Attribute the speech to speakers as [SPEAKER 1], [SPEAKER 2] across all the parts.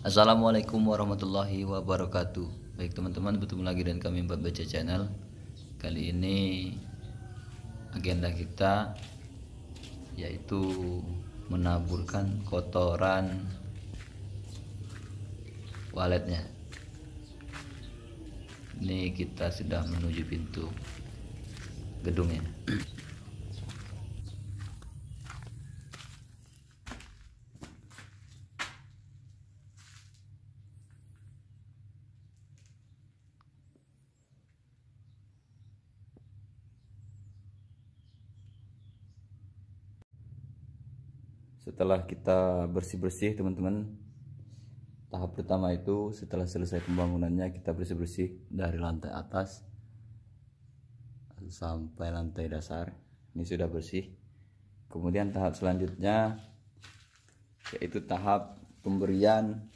[SPEAKER 1] Assalamualaikum warahmatullahi wabarakatuh Baik teman-teman bertemu lagi dengan kami Mbak Baca Channel Kali ini agenda kita yaitu menaburkan kotoran waletnya ini kita sudah menuju pintu gedungnya setelah kita bersih-bersih teman-teman tahap pertama itu setelah selesai pembangunannya kita bersih-bersih dari lantai atas sampai lantai dasar ini sudah bersih kemudian tahap selanjutnya yaitu tahap pemberian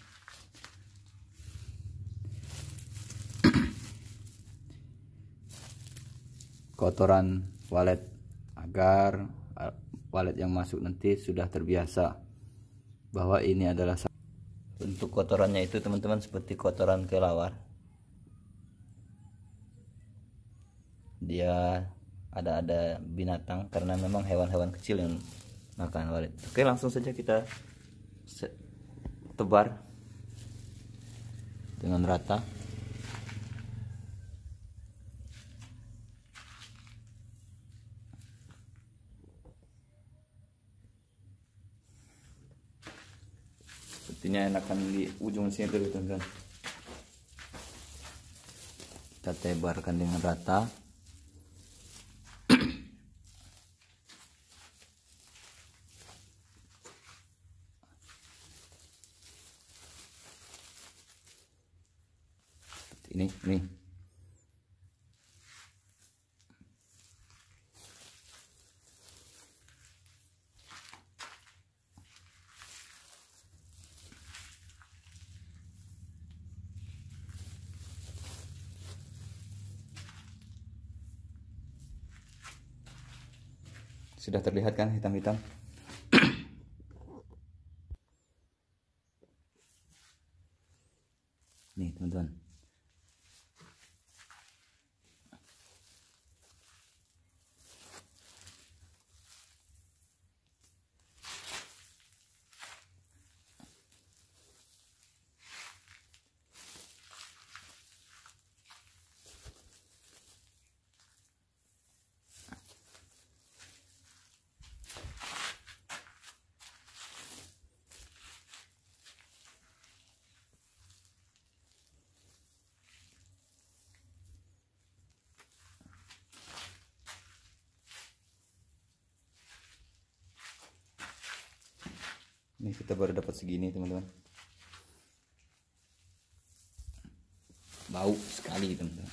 [SPEAKER 1] kotoran walet agar Walet yang masuk nanti sudah terbiasa bahwa ini adalah untuk kotorannya itu teman-teman seperti kotoran kelawar. Dia ada-ada binatang karena memang hewan-hewan kecil yang makan walet. Oke, langsung saja kita tebar dengan rata. Pastinya enakan di ujung sini tuh teman-teman. Kita tebarkan dengan rata. ini, ini. sudah terlihat kan hitam-hitam ini kita baru dapat segini teman-teman bau sekali teman-teman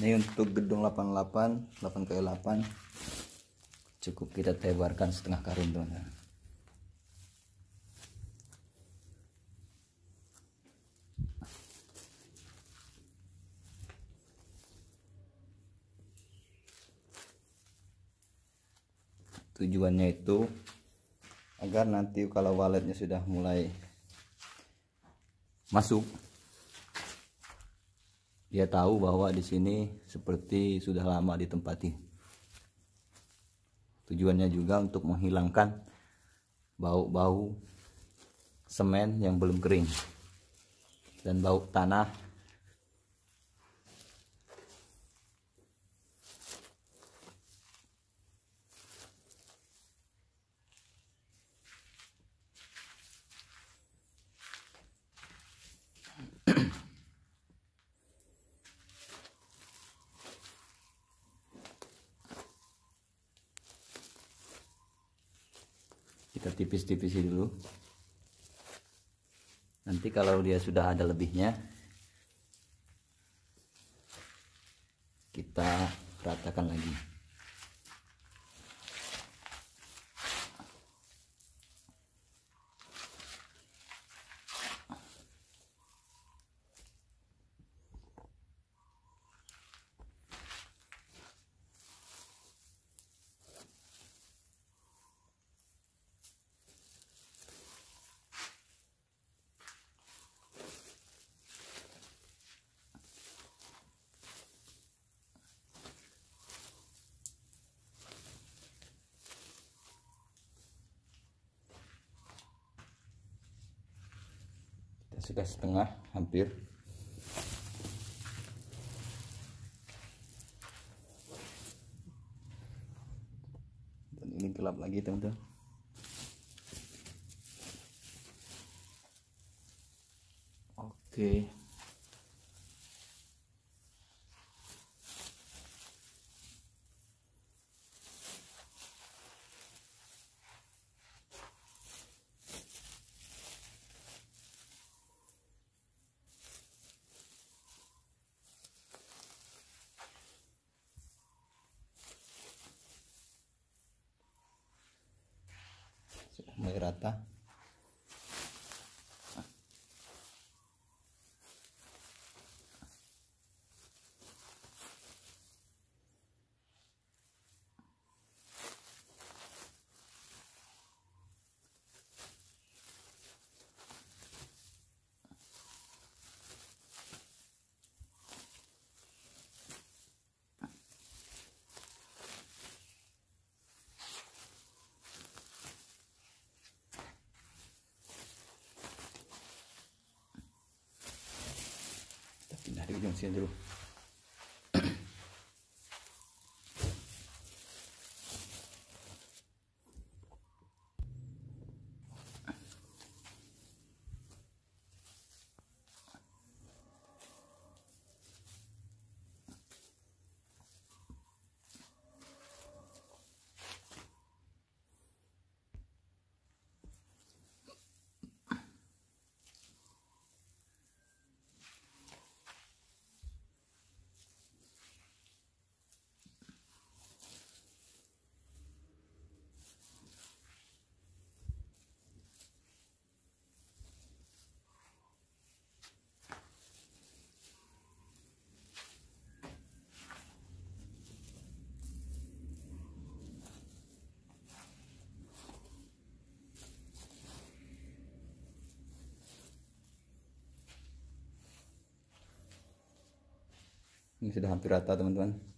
[SPEAKER 1] ini untuk gedung 88 8 ke 8 cukup kita tebarkan setengah karung teman-teman tujuannya itu agar nanti kalau walletnya sudah mulai masuk dia tahu bahwa di sini seperti sudah lama ditempati tujuannya juga untuk menghilangkan bau-bau semen yang belum kering dan bau tanah kita tipis tipis dulu nanti kalau dia sudah ada lebihnya kita ratakan lagi sudah setengah hampir dan ini gelap lagi teman-teman oke okay. Migrata. Dios, ini sudah hampir rata teman-teman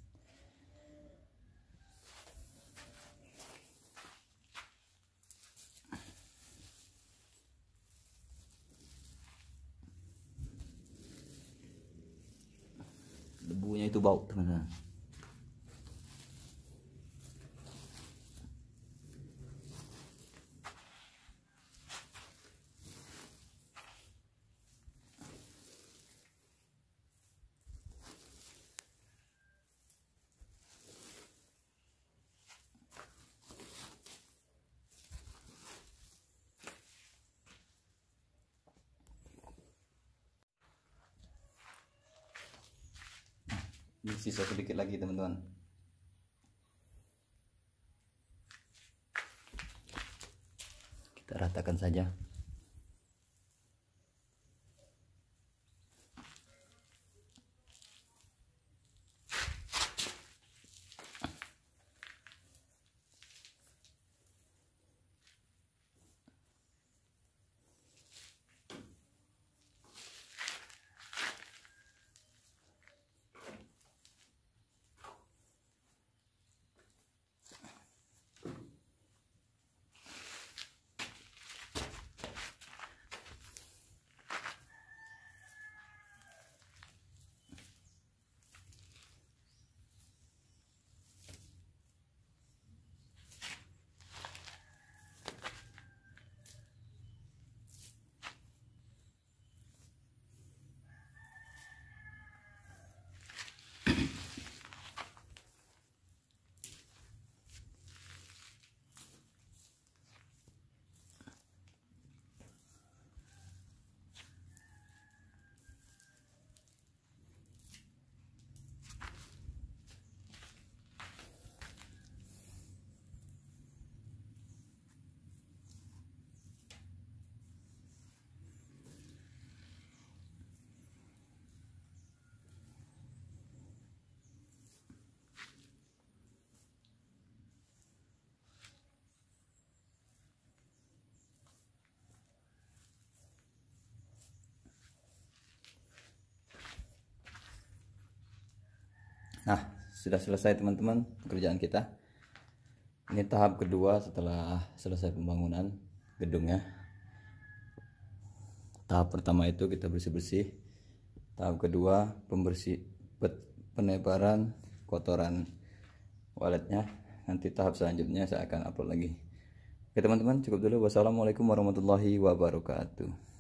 [SPEAKER 1] ini sisa sedikit lagi teman-teman kita ratakan saja sudah selesai teman-teman pekerjaan kita ini tahap kedua setelah selesai pembangunan gedungnya tahap pertama itu kita bersih-bersih tahap kedua pembersih penebaran kotoran walletnya nanti tahap selanjutnya saya akan upload lagi oke teman-teman cukup dulu wassalamualaikum warahmatullahi wabarakatuh